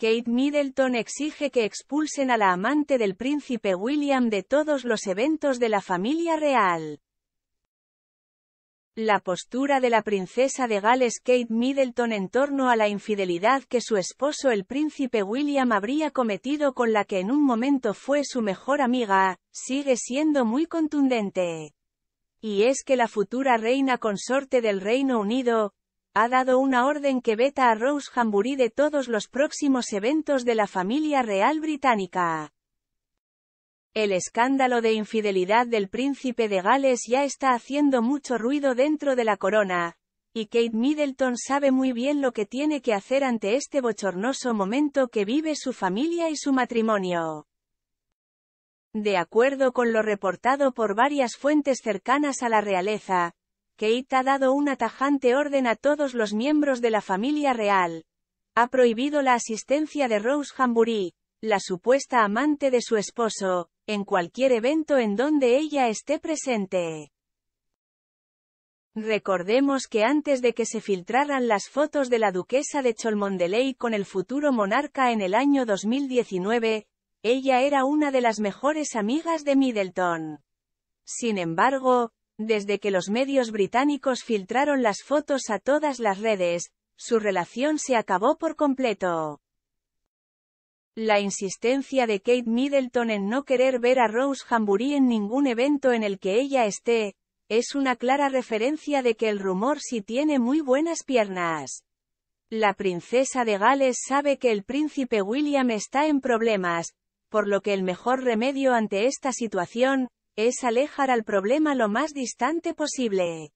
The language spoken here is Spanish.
Kate Middleton exige que expulsen a la amante del príncipe William de todos los eventos de la familia real. La postura de la princesa de Gales Kate Middleton en torno a la infidelidad que su esposo el príncipe William habría cometido con la que en un momento fue su mejor amiga, sigue siendo muy contundente. Y es que la futura reina consorte del Reino Unido, ha dado una orden que veta a Rose Hambury de todos los próximos eventos de la familia real británica. El escándalo de infidelidad del príncipe de Gales ya está haciendo mucho ruido dentro de la corona, y Kate Middleton sabe muy bien lo que tiene que hacer ante este bochornoso momento que vive su familia y su matrimonio. De acuerdo con lo reportado por varias fuentes cercanas a la realeza, Kate ha dado una tajante orden a todos los miembros de la familia real. Ha prohibido la asistencia de Rose Hambury, la supuesta amante de su esposo, en cualquier evento en donde ella esté presente. Recordemos que antes de que se filtraran las fotos de la duquesa de Cholmondeley con el futuro monarca en el año 2019, ella era una de las mejores amigas de Middleton. Sin embargo, desde que los medios británicos filtraron las fotos a todas las redes, su relación se acabó por completo. La insistencia de Kate Middleton en no querer ver a Rose Hambury en ningún evento en el que ella esté, es una clara referencia de que el rumor sí tiene muy buenas piernas. La princesa de Gales sabe que el príncipe William está en problemas, por lo que el mejor remedio ante esta situación, es alejar al problema lo más distante posible.